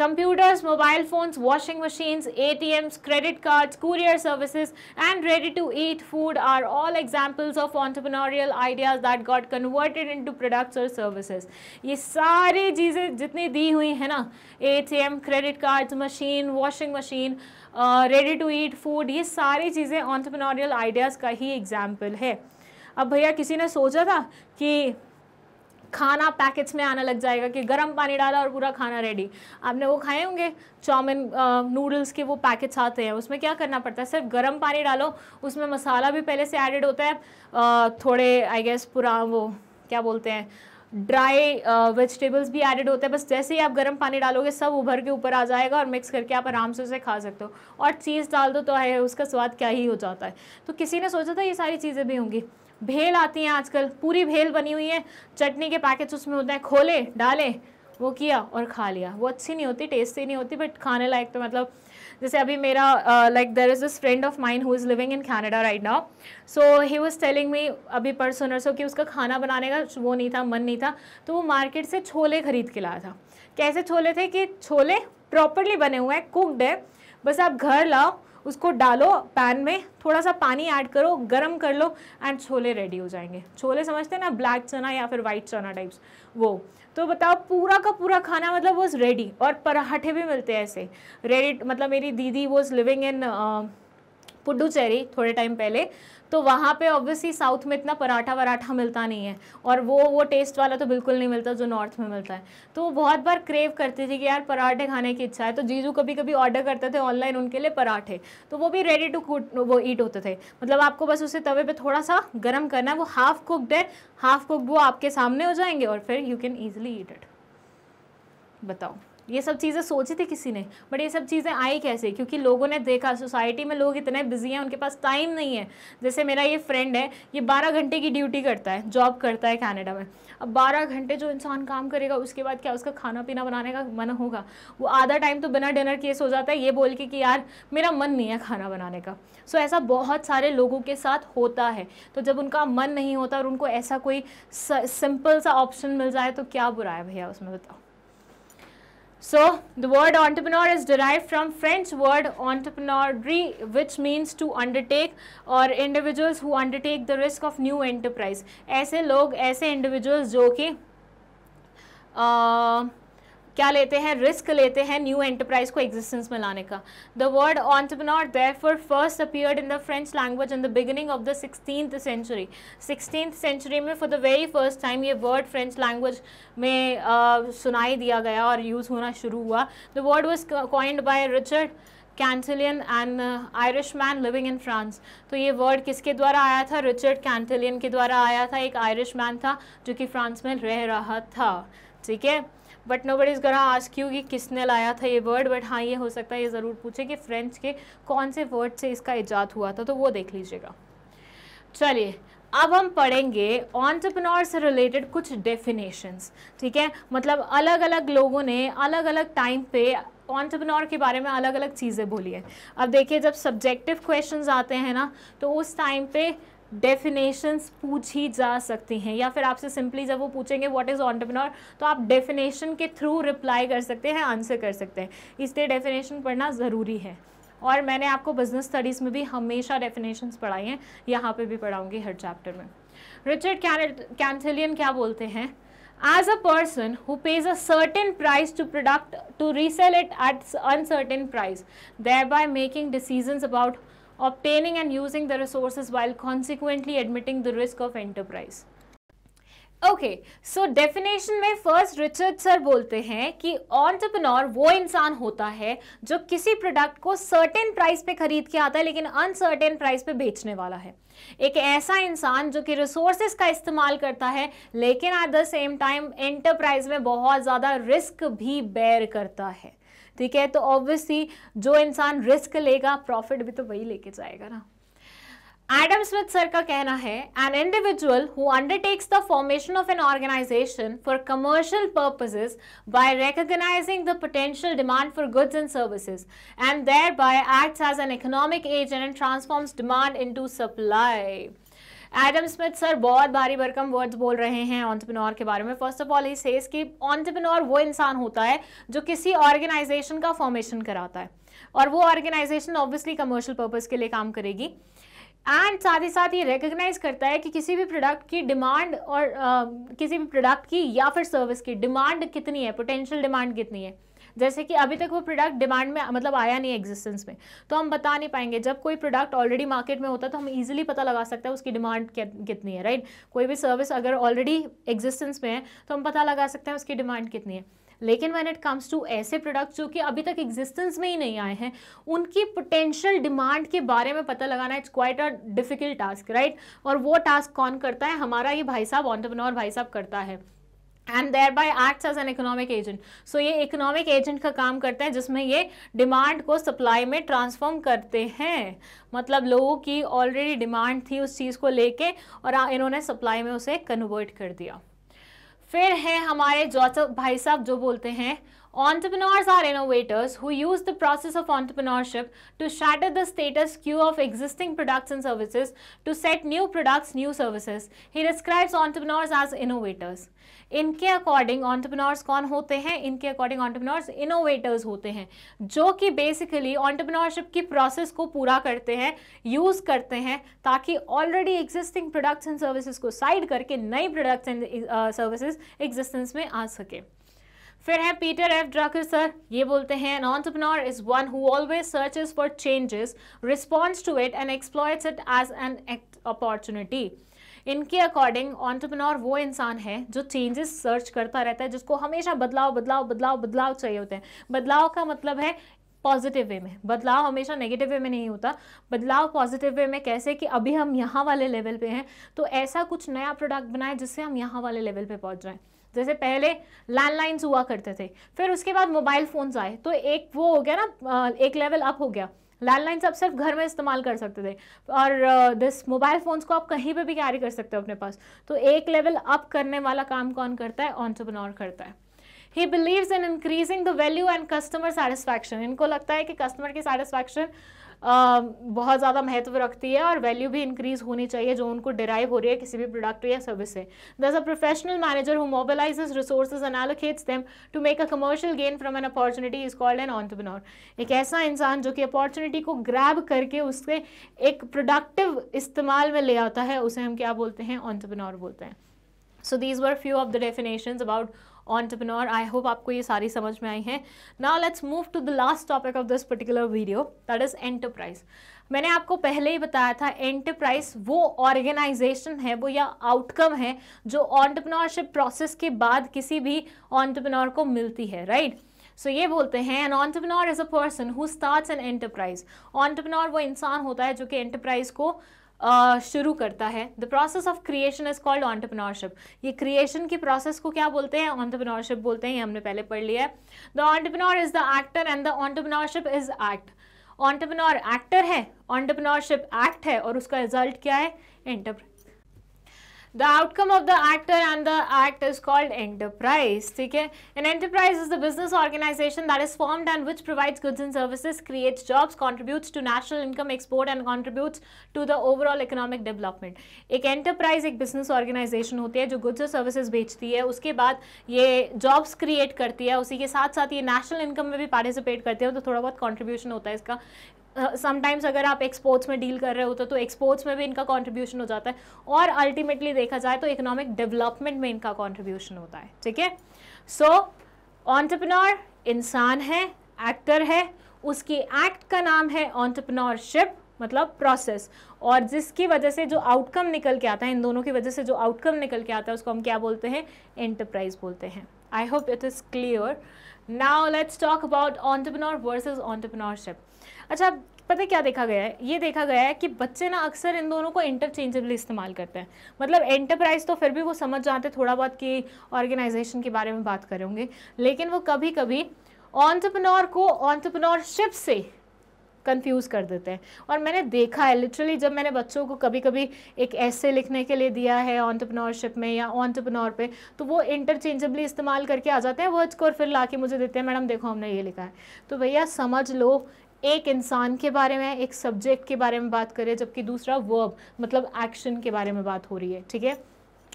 computers, mobile phones, washing machines, ATMs, credit cards, courier services and ready-to-eat food are all examples of entrepreneurial ideas that got converted into products or services. ये सारी चीज़ें जितनी दी हुई है ना ATM, credit cards, machine, washing machine, ready to eat food ये सारी चीज़ें ऑन्टरप्रनोरियल आइडियाज़ का ही एग्जाम्पल है अब भैया किसी ने सोचा था कि खाना पैकेट्स में आना लग जाएगा कि गर्म पानी डाला और पूरा खाना रेडी आपने वो खाए होंगे चाउमिन नूडल्स के वो पैकेट्स आते हैं उसमें क्या करना पड़ता है सिर्फ गर्म पानी डालो उसमें मसाला भी पहले से एडिड होता है आ, थोड़े आई गेस पूरा वो क्या बोलते हैं ड्राई वेजिटेबल्स भी एडिड होते हैं बस जैसे ही आप गर्म पानी डालोगे सब उभर के ऊपर आ जाएगा और मिक्स करके आप आराम से उसे खा सकते हो और चीज़ डाल दो तो है उसका स्वाद क्या ही हो जाता है तो किसी ने सोचा था ये सारी चीज़ें भी होंगी भेल आती हैं आजकल पूरी भेल बनी हुई है चटनी के पैकेट्स उसमें होते हैं खोले डाले वो किया और खा लिया वो अच्छी नहीं होती टेस्टी नहीं होती बट खाने लायक तो मतलब जैसे अभी मेरा like there is this friend of mine who is living in Canada right now so he was telling me अभी परसों नरसों कि उसका खाना बनाने का वो नहीं था मन नहीं था तो वो मार्केट से छोले खरीद के लाया था कैसे छोले थे कि छोले प्रॉपरली बने हुए हैं कुकड है बस आप घर लाओ उसको डालो पैन में थोड़ा सा पानी ऐड करो गरम कर लो एंड छोले रेडी हो जाएंगे छोले समझते हैं ना ब्लैक चना या फिर वाइट चना टाइप्स वो तो बताओ पूरा का पूरा खाना मतलब वो रेडी और पराठे भी मिलते हैं ऐसे रेडी मतलब मेरी दीदी वो लिविंग इन पुडुचेरी थोड़े टाइम पहले तो वहाँ पे ऑब्वियसली साउथ में इतना पराठा वराठा मिलता नहीं है और वो वो टेस्ट वाला तो बिल्कुल नहीं मिलता जो नॉर्थ में मिलता है तो वो बहुत बार क्रेव करती थी कि यार पराठे खाने की इच्छा है तो जीजू कभी कभी ऑर्डर करते थे ऑनलाइन उनके लिए पराठे तो वो भी रेडी टू कुट वो ईट होते थे मतलब आपको बस उसे तवे पर थोड़ा सा गर्म करना है वो हाफ़ कुकड है हाफ़ कुकड वो आपके सामने हो जाएंगे और फिर you can easily eat it बताओ ये सब चीज़ें सोची थी किसी ने बट ये सब चीज़ें आई कैसे क्योंकि लोगों ने देखा सोसाइटी में लोग इतने बिजी हैं उनके पास टाइम नहीं है जैसे मेरा ये फ्रेंड है ये बारह घंटे की ड्यूटी करता है जॉब करता है कैनेडा में अब बारह घंटे जो इंसान काम करेगा उसके बाद क्या उसका खाना पीना बनाने का मन होगा वो आधा टाइम तो बिना डिनर किए सो जाता है ये बोल के कि यार मेरा मन नहीं है खाना बनाने का सो so, ऐसा बहुत सारे लोगों के साथ होता है तो जब उनका मन नहीं होता और उनको ऐसा कोई सिंपल सा ऑप्शन मिल जाए तो क्या बुरा है भैया उसमें बताओ So the word entrepreneur is derived from French word entrepreneur, which means to undertake or individuals who undertake the risk of new enterprise. ऐसे लोग ऐसे individuals जो कि uh, क्या लेते हैं रिस्क लेते हैं न्यू एंटरप्राइज को एग्जिस्टेंस में लाने का the word entrepreneur for first appear in the French language in the beginning of the sixteen century sixteen century में for the very first time ये वर्ड फ्रेंच लैंग्वेज में uh, सुनाई दिया गया और यूज़ होना शुरू हुआ the word was coined by Richard Cantillon and Irish man living in France तो ये वर्ड किसके द्वारा आया था रिचर्ड कैंटिलियन के द्वारा आया था एक आयरिश मैन था जो कि फ्रांस में रह रहा था ठीक है बट नो बट इज़ गना आज क्यों कि किसने लाया था ये वर्ड बट हाँ ये हो सकता है ये ज़रूर पूछे कि फ्रेंच के कौन से वर्ड से इसका ईजाद हुआ था तो वो देख लीजिएगा चलिए अब हम पढ़ेंगे ऑन्टरप्रनोर से रिलेटेड कुछ डेफिनेशंस ठीक है मतलब अलग अलग लोगों ने अलग अलग टाइम पे ऑन्टरप्रनोर के बारे में अलग अलग चीज़ें बोली है अब देखिए जब सब्जेक्टिव क्वेश्चंस आते हैं ना तो उस टाइम पे डेफिनेशंस पूछी जा सकती हैं या फिर आपसे सिंपली जब वो पूछेंगे व्हाट इज़ ऑन्टरप्रनोर तो आप डेफिनेशन के थ्रू रिप्लाई कर सकते हैं आंसर कर सकते हैं इसलिए डेफिनेशन पढ़ना ज़रूरी है और मैंने आपको बिजनेस स्टडीज़ में भी हमेशा डेफिनेशंस पढ़ाई हैं यहाँ पे भी पढ़ाऊँगी हर चैप्टर में रिचर्ड कैंथिलियन क्या बोलते हैं as a person who pays a certain price to product to resell it at uncertain price there by making decision about obtaining and using the resources while consequently admitting the risk of enterprise. Okay so definition में first Richard sir बोलते हैं कि entrepreneur वो इंसान होता है जो किसी प्रोडक्ट को सर्टेन प्राइस पे खरीद के आता है लेकिन अनसर्टेन प्राइस पे बेचने वाला है एक ऐसा इंसान जो कि रिसोर्सेस का इस्तेमाल करता है लेकिन at the same time enterprise में बहुत ज़्यादा रिस्क भी बेयर करता है ठीक है तो ऑब्वियसली जो इंसान रिस्क लेगा प्रॉफिट भी तो वही लेके जाएगा ना एडम स्मिथ सर का कहना है an individual who undertakes the formation of an organisation for commercial purposes by recognising the potential demand for goods and services and there by acts as an economic agent and transforms demand into supply Adam Smith sir बहुत भारी भरकम words बोल रहे हैं entrepreneur के बारे में first of all he says कि ऑन्टरप्रनोर वो इंसान होता है जो किसी ऑर्गेनाइजेशन का फॉर्मेशन कराता है और वो ऑर्गेनाइजेशन ऑब्वियसली कमर्शियल पर्पज़ के लिए काम करेगी एंड साथ ही साथ ये रिकग्नाइज करता है कि किसी भी प्रोडक्ट की डिमांड और uh, किसी भी प्रोडक्ट की या फिर सर्विस की डिमांड कितनी है पोटेंशियल डिमांड कितनी है जैसे कि अभी तक वो प्रोडक्ट डिमांड में मतलब आया नहीं एग्जिस्टेंस में तो हम बता नहीं पाएंगे जब कोई प्रोडक्ट ऑलरेडी मार्केट में होता है तो हम ईजिली पता लगा सकते हैं उसकी डिमांड कितनी है राइट कोई भी सर्विस अगर ऑलरेडी एग्जिस्टेंस में है तो हम पता लगा सकते हैं उसकी डिमांड कितनी है लेकिन वैन इट कम्स टू ऐसे प्रोडक्ट्स जो कि अभी तक एग्जिस्टेंस में ही नहीं आए हैं उनकी पोटेंशियल डिमांड के बारे में पता लगाना it's quite a difficult task right और वो टास्क कौन करता है हमारा ये भाई साहब ऑन्टरप्रनोर भाई साहब करता है and there by acts as an economic agent so ये इकोनॉमिक एजेंट का काम करते हैं जिसमें ये डिमांड को सप्लाई में ट्रांसफॉर्म करते हैं मतलब लोगों की ऑलरेडी डिमांड थी उस चीज़ को लेके और इन्होंने सप्लाई में उसे कन्वर्ट कर दिया फिर है हमारे जोसफ भाई साहब जो बोलते हैं Entrepreneurs are innovators who use the process of entrepreneurship to shatter the status quo of existing products and services to set new products, new services. He describes entrepreneurs as innovators. इनके according entrepreneurs कौन होते हैं इनके according entrepreneurs innovators होते हैं जो कि basically entrepreneurship की प्रोसेस को पूरा करते हैं यूज़ करते हैं ताकि already existing products and services को साइड करके नई प्रोडक्ट्स एंड सर्विसेज एग्जिस्टेंस में आ सके फिर है पीटर एफ ड्रकर सर ये बोलते हैं an entrepreneur is one who always searches for changes response to it and exploits it as an opportunity इनके अकॉर्डिंग ऑन्टरप्रनोर वो इंसान है जो चेंजेस सर्च करता रहता है जिसको हमेशा बदलाव बदलाव बदलाव बदलाव चाहिए होते हैं बदलाव का मतलब है पॉजिटिव वे में बदलाव हमेशा नेगेटिव वे में नहीं होता बदलाव पॉजिटिव वे में कैसे कि अभी हम यहाँ वाले लेवल पे हैं तो ऐसा कुछ नया प्रोडक्ट बनाए जिससे हम यहाँ वाले लेवल पे पहुँच जाएँ जैसे पहले लैंडलाइंस हुआ करते थे फिर उसके बाद मोबाइल फ़ोन्स आए तो एक वो हो गया ना एक लेवल अप हो गया लैंडलाइंस आप सिर्फ घर में इस्तेमाल कर सकते थे और दिस मोबाइल फ़ोन्स को आप कहीं पे भी कैरी कर सकते हो अपने पास तो एक लेवल अप करने वाला काम कौन करता है ऑन करता है ही believes in increasing the value and customer satisfaction इनको लगता है कि कस्टमर की सेटिस्फैक्शन बहुत ज़्यादा महत्व रखती है और वैल्यू भी इंक्रीज होनी चाहिए जो उनको डिराइव हो रही है किसी भी प्रोडक्ट या सर्विस से thus a professional manager who mobilize resource and allocates them to make a commercial gain from an opportunity is called an entrepreneur एक ऐसा इंसान जो कि अपॉर्चुनिटी को ग्रैब करके उसके एक प्रोडक्टिव इस्तेमाल में ले आता है उसे हम क्या बोलते हैं ऑन्टरप्रनोर बोलते हैं so these were few of the definition about entrepreneur. I hope आपको ये सारी समझ में आई हैं Now let's move to the last topic of this particular video that is enterprise. मैंने आपको पहले ही बताया था एंटरप्राइज वो ऑर्गेनाइजेशन है वो या आउटकम है जो ऑन्टरप्रनोरशिप प्रोसेस के बाद किसी भी ऑन्टरप्रनोर को मिलती है राइट right? सो so, ये बोलते हैं an entrepreneur is a person who starts an enterprise entrepreneur वो इंसान होता है जो कि एंटरप्राइज को शुरू करता है the process of creation is called entrepreneurship ये क्रिएशन की प्रोसेस को क्या बोलते हैं ऑन्टरप्रनोरशिप बोलते हैं ये हमने पहले पढ़ लिया है the entrepreneur is the actor and the entrepreneurship is act entrepreneur actor है ऑन्टरप्रनोरशिप एक्ट है और उसका रिजल्ट क्या है enterprise the outcome of the actor and the act is called enterprise ठीक है an enterprise is the business organisation that is formed and which provides goods and services creates jobs contributes to national income export and contributes to the overall economic development एक enterprise एक business organisation होती है जो goods और services बेचती है उसके बाद ये जॉब्स क्रिएट करती है उसी के साथ साथ ये नेशनल इनकम में भी पार्टिसिपेट करती है तो थोड़ा बहुत कॉन्ट्रीब्यूशन होता है इसका समटाइम्स अगर आप एक्सपोर्ट्स में डील कर रहे होते तो एक्सपोर्ट्स तो में भी इनका कॉन्ट्रीब्यूशन हो जाता है और अल्टीमेटली देखा जाए तो इकोनॉमिक डेवलपमेंट में इनका कॉन्ट्रीब्यूशन होता है ठीक है सो ऑन्टरप्रनोर इंसान है एक्टर है उसकी एक्ट का नाम है ऑन्टरप्रनोरशिप मतलब प्रोसेस और जिसकी वजह से जो आउटकम निकल के आता है इन दोनों की वजह से जो आउटकम निकल के आता है उसको हम क्या बोलते हैं एंटरप्राइज बोलते हैं I hope it is clear now let's talk about entrepreneur versus entrepreneurship अच्छा पता क्या देखा गया है ये देखा गया है कि बच्चे ना अक्सर इन दोनों को इंटरचेंजेबली इस्तेमाल करते हैं मतलब एंटरप्राइज तो फिर भी वो समझ जाते थोड़ा बहुत कि ऑर्गेनाइजेशन के बारे में बात करें होंगे लेकिन वो कभी कभी ऑन्टरप्रनोर को ऑन्टरप्रनोरशिप से कंफ्यूज कर देते हैं और मैंने देखा है लिटरली जब मैंने बच्चों को कभी कभी एक ऐसे लिखने के लिए दिया है ऑन्टरप्रनोरशिप में या ऑन्टरप्रनोर पे तो वो इंटरचेंजेबली इस्तेमाल करके आ जाते हैं वर्ड्स को और फिर ला मुझे देते हैं मैडम देखो हमने ये लिखा है तो भैया समझ लो एक इंसान के बारे में एक सब्जेक्ट के बारे में बात करें जबकि दूसरा वर्ब मतलब एक्शन के बारे में बात हो रही है ठीक है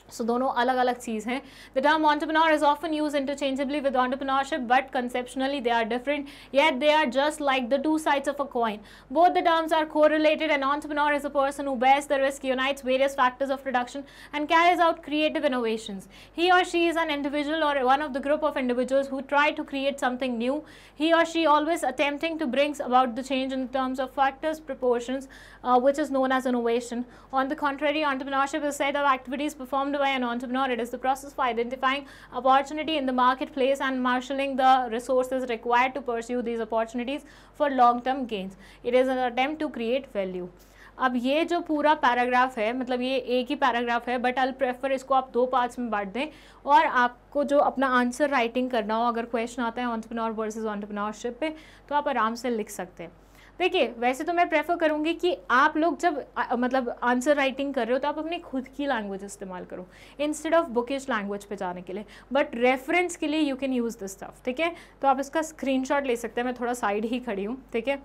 So, दोनों अलग अलग चीज़ हैं The term entrepreneur is often used interchangeably with entrepreneurship, but conceptually they are different, yet they are just like the two sides of a coin. Both the terms are correlated. An entrepreneur is a person who bears the risk, unites various factors of production, and carries out creative innovations. He or she is an individual or one of the group of individuals who try to create something new. He or she always attempting to bring about the change in terms of factors, proportions, uh, which is known as innovation. On the contrary, entrepreneurship is said of activities performed formed by an entrepreneur. It is the process of identifying opportunity in the marketplace and marshalling the resources required to pursue these opportunities for long-term gains. It is an attempt to create value. अब ये जो पूरा paragraph है मतलब ये एक ही paragraph है बट आई प्रेफर इसको आप दो पार्ट्स में बांट दें और आपको जो अपना आंसर राइटिंग करना हो अगर क्वेश्चन आता है ऑन्टरप्रनोर वर्सेज ऑन्टरप्रनोरशिप पे तो आप आराम से लिख सकते हैं देखिए वैसे तो मैं प्रेफर करूँगी कि आप लोग जब आ, मतलब आंसर राइटिंग कर रहे हो तो आप अपनी खुद की लैंग्वेज इस्तेमाल करो इंस्टेड ऑफ बुकिश लैंग्वेज पे जाने के लिए बट रेफरेंस के लिए you can use this stuff ठीक है तो आप इसका स्क्रीनशॉट ले सकते हैं मैं थोड़ा साइड ही खड़ी हूँ ठीक है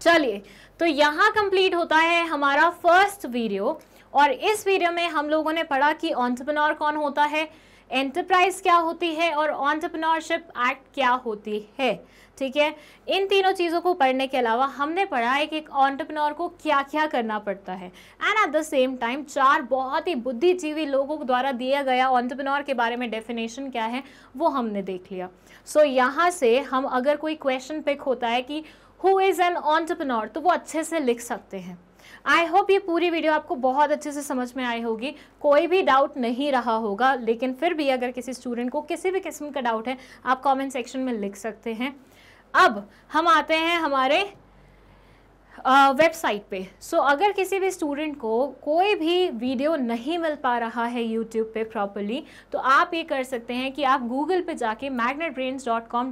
चलिए तो यहाँ कंप्लीट होता है हमारा फर्स्ट वीडियो और इस वीडियो में हम लोगों ने पढ़ा कि ऑन्टरप्रनोर कौन होता है एंटरप्राइज क्या होती है और ऑन्टरप्रनोरशिप एक्ट क्या होती है ठीक है इन तीनों चीज़ों को पढ़ने के अलावा हमने पढ़ा है कि एक ऑन्टरप्रनोर को क्या क्या करना पड़ता है and at the same time चार बहुत ही बुद्धिजीवी लोगों द्वारा दिया गया ऑन्टरप्रनोर के बारे में डेफिनेशन क्या है वो हमने देख लिया सो so, यहाँ से हम अगर कोई क्वेश्चन पिक होता है कि हु इज़ एन ऑन्टरप्रनोर तो वो अच्छे से लिख सकते हैं आई होप ये पूरी वीडियो आपको बहुत अच्छे से समझ में आई होगी कोई भी डाउट नहीं रहा होगा लेकिन फिर भी अगर किसी स्टूडेंट को किसी भी किस्म का डाउट है आप कॉमेंट सेक्शन में लिख सकते हैं अब हम आते हैं हमारे वेबसाइट पे सो so, अगर किसी भी स्टूडेंट को कोई भी वीडियो नहीं मिल पा रहा है यूट्यूब पे प्रॉपरली तो आप ये कर सकते हैं कि आप गूगल पे जाके मैगनेट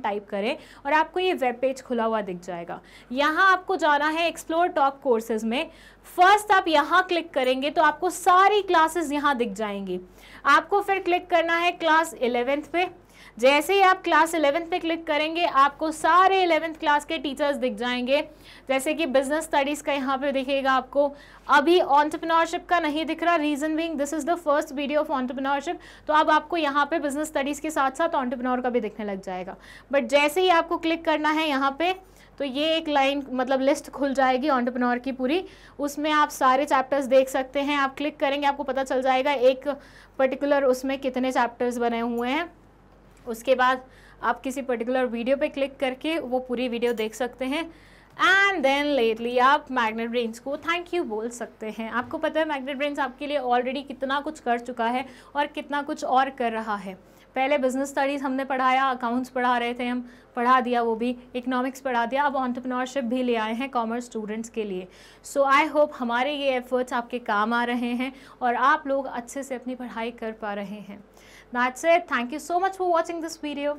टाइप करें और आपको ये वेब पेज खुला हुआ दिख जाएगा यहाँ आपको जाना है एक्सप्लोर टॉप कोर्सेज में फर्स्ट आप यहाँ क्लिक करेंगे तो आपको सारी क्लासेस यहाँ दिख जाएंगी आपको फिर क्लिक करना है क्लास इलेवेंथ पे जैसे ही आप क्लास इलेवेंथ पे क्लिक करेंगे आपको सारे इलेवेंथ क्लास के टीचर्स दिख जाएंगे जैसे कि बिजनेस स्टडीज़ का यहाँ पे दिखेगा आपको अभी ऑन्टरप्रनोरशिप का नहीं दिख रहा reason being this is the first video of entrepreneurship तो अब आपको यहाँ पे बिजनेस स्टडीज़ के साथ साथ ऑन्टरप्रनोर का भी दिखने लग जाएगा बट जैसे ही आपको क्लिक करना है यहाँ पर तो ये एक लाइन मतलब लिस्ट खुल जाएगी ऑन्टरप्रनोर की पूरी उसमें आप सारे चैप्टर्स देख सकते हैं आप क्लिक करेंगे आपको पता चल जाएगा एक पर्टिकुलर उसमें कितने चैप्टर्स बने हुए हैं उसके बाद आप किसी पर्टिकुलर वीडियो पे क्लिक करके वो पूरी वीडियो देख सकते हैं एंड देन लेटली आप मैग्नेट ब्रेंस को थैंक यू बोल सकते हैं आपको पता है मैग्नेट ब्रेंस आपके लिए ऑलरेडी कितना कुछ कर चुका है और कितना कुछ और कर रहा है पहले बिजनेस स्टडीज़ हमने पढ़ाया अकाउंट्स पढ़ा रहे थे हम पढ़ा दिया वो भी इकोनॉमिक्स पढ़ा दिया अब ऑन्टरप्रनोरशिप भी ले आए हैं कॉमर्स स्टूडेंट्स के लिए सो आई होप हमारे ये एफर्ट्स आपके काम आ रहे हैं और आप लोग अच्छे से अपनी पढ़ाई कर पा रहे हैं That's it. Thank you so much for watching this video.